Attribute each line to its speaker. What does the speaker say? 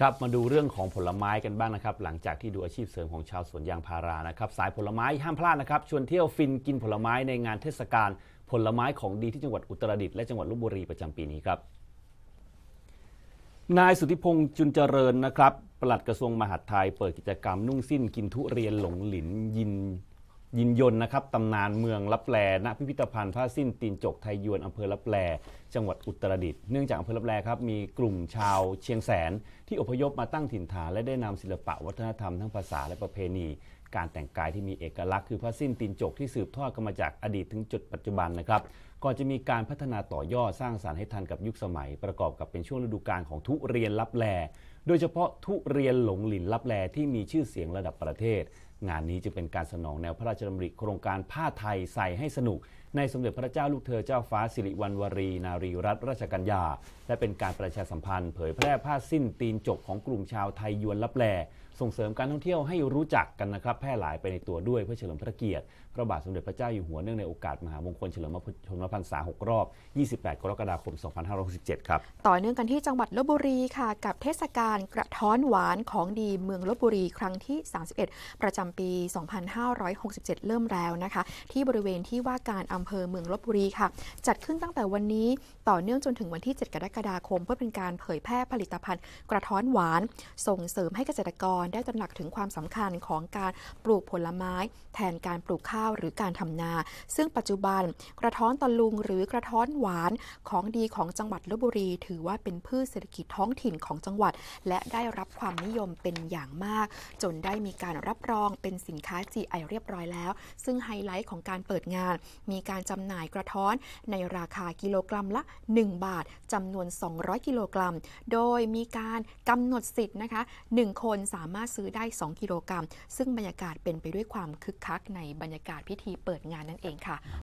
Speaker 1: ครับมาดูเรื่องของผลไม้กันบ้างนะครับ หลังจากที่ดูอาชีพเสริมของชาวสวนยางพารานะครับ สายผลไม้ห้ามพลาดนะครับ ชวนเที่ยวฟินกินผลไม้ในงานเทศกาลผลไม้ของดีที่จังหวัดอุตรดิตถ์และจังหวัดลบบุรีประจำปีนี้ครับนายสุธิพงษ์จุนเจริญนะครับปลัดกระทรวงมหาดไทยเปิดกิจกรรมนุ่งสิ้นกินทุเรียนหลงหลินยินยินยนนะครับตำนานเมืองลับแลณพิพิธภัณฑ์พราสิ้นตีนจก ไทยยวนอำเภอลับแลจังหวัดอุตรดิตถ์เนื่องจากอำเภอลับแลครับมีกลุ่มชาวเชียงแสน ที่อพยพมาตั้งถิ่นฐาน และได้นำศิลปะ วัฒนธรรมทั้งภาษา และประเพณีการแต่งกายที่มีเอกลักษณ์คือผ้าสิ้นตีนจกที่สืบทอดกันมาจากอดีตถึงจุดปัจจุบันนะครับก่อนจะมีการพัฒนาต่อยอดสร้างสารรค์ให้ทันกับยุคสมัยประกอบกับเป็นช่วงฤดูกาลของทุเรียนลับแลโดยเฉพาะทุเรียนหลงหลินลับแลที่มีชื่อเสียงระดับประเทศ งานนี้จะเป็นการสนองแนวพระราชดำริโครงการผ้าไทยใส่ให้สนุก ในสมเด็จพระเจ้าลูกเธอเจ้าฟ้า สิริวัณวรี นารีรัตนราชกัญญาและเป็นการประชาสัมพันธ์เผยแพร่ผ้าสิ้นตีนจกของกลุ่มชาวไทยยวนลับแลส่งเสริมการท่องเที่ยวให้รู้จักกันนะครับพร่หลายไปในตัวด้วยเพื่อเฉลิมพระเกียรติพระบาทสมเด็จพระเจ้าอยู่หัวเนื่องในโอกาส มหามงคลเฉลิมชนมพรรษา 6 รอบ 28 กรกฎาคม 2567ครับ
Speaker 2: ต่อเนื่องกันที่จังหวัดลบบุรีค่ะ กับเทศกาลกระท้อนหวานของดีเมืองลบบุรี ครั้งที่ 31 ประจำปี 2567 เริ่มแล้วนะคะที่บริเวณที่ว่าการอำเภอเมืองลบบุรีค่ะ จัดขึ้นตั้งแต่วันนี้ต่อเนื่องจนถึงวันที่ 7 กรกฎาคม เพื่อเป็นการเผยแพร่ผลิตภัณฑ์ กระท้อนหวานส่งเสริมให้เกษตรกรได้ตระหนักถึงความสำคัญของการปลูกผลไม้ แทนการปลูกข้าวหรือการทำนา ซึ่งปัจจุบันกระท้อนตะลุงหรือกระท้อนหวานของดีของจังหวัดลบบุรี ถือว่าเป็นพืชเศรษฐกิจท้องถิ่นของจังหวัด และได้รับความนิยมเป็นอย่างมาก จนได้มีการรับรองเป็นสินค้าจีไอเรียบร้อยแล้ว ซึ่งไฮไลท์ของการเปิดงาน มีการจำหน่ายกระท้อนในราคากิโลกรัมละ 1 บาทจำนวน 200 กิโลกรัม โดยมีการกำหนดสิทธิ์นะคะ 1 คนสามารถซื้อได้ 2 กิโลกรัม ซึ่งบรรยาากาศเป็นไปด้วยความคึกคักในบรรยากาศพิธีเปิดงานนั่นเองค่ะ